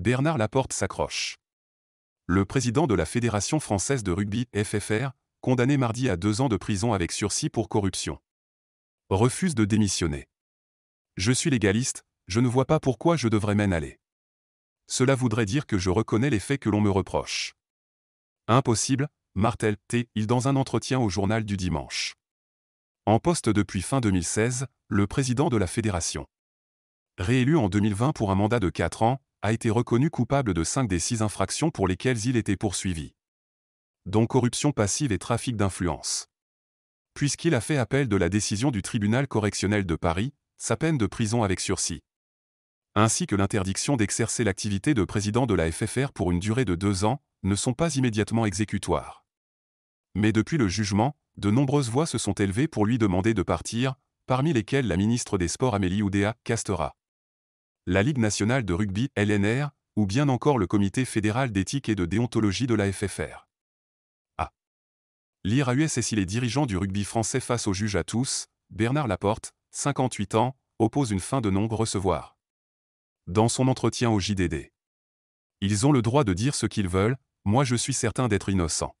Bernard Laporte s'accroche. Le président de la Fédération française de rugby, FFR, condamné mardi à deux ans de prison avec sursis pour corruption, refuse de démissionner. Je suis légaliste, je ne vois pas pourquoi je devrais m'en aller. Cela voudrait dire que je reconnais les faits que l'on me reproche. Impossible, Martel T. Il dans un entretien au journal du dimanche. En poste depuis fin 2016, le président de la fédération. Réélu en 2020 pour un mandat de 4 ans, a été reconnu coupable de cinq des six infractions pour lesquelles il était poursuivi. Dont corruption passive et trafic d'influence. Puisqu'il a fait appel de la décision du tribunal correctionnel de Paris, sa peine de prison avec sursis. Ainsi que l'interdiction d'exercer l'activité de président de la FFR pour une durée de deux ans, ne sont pas immédiatement exécutoires. Mais depuis le jugement, de nombreuses voix se sont élevées pour lui demander de partir, parmi lesquelles la ministre des Sports Amélie Oudéa Castera la Ligue nationale de rugby, LNR, ou bien encore le Comité fédéral d'éthique et de déontologie de la FFR. A. Lire à US et si les dirigeants du rugby français face aux juges à tous, Bernard Laporte, 58 ans, oppose une fin de nombre recevoir Dans son entretien au JDD. Ils ont le droit de dire ce qu'ils veulent, moi je suis certain d'être innocent.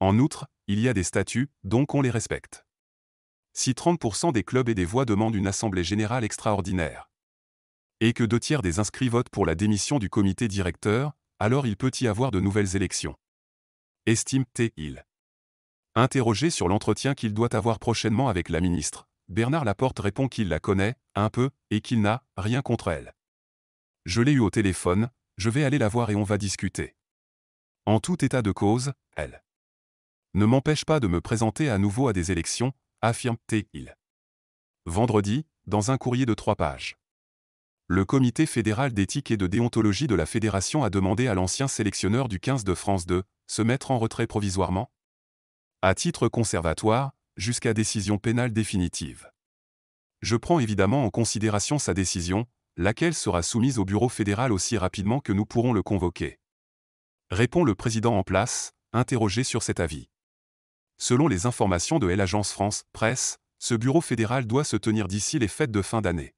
En outre, il y a des statuts, donc on les respecte. Si 30% des clubs et des voix demandent une assemblée générale extraordinaire, et que deux tiers des inscrits votent pour la démission du comité directeur, alors il peut y avoir de nouvelles élections. Estime-t-il. Interrogé sur l'entretien qu'il doit avoir prochainement avec la ministre, Bernard Laporte répond qu'il la connaît, un peu, et qu'il n'a rien contre elle. Je l'ai eu au téléphone, je vais aller la voir et on va discuter. En tout état de cause, elle ne m'empêche pas de me présenter à nouveau à des élections, affirme-t-il. Vendredi, dans un courrier de trois pages. Le Comité fédéral d'éthique et de déontologie de la Fédération a demandé à l'ancien sélectionneur du 15 de France de se mettre en retrait provisoirement, à titre conservatoire, jusqu'à décision pénale définitive. Je prends évidemment en considération sa décision, laquelle sera soumise au Bureau fédéral aussi rapidement que nous pourrons le convoquer. Répond le président en place, interrogé sur cet avis. Selon les informations de l'Agence France Presse, ce Bureau fédéral doit se tenir d'ici les fêtes de fin d'année.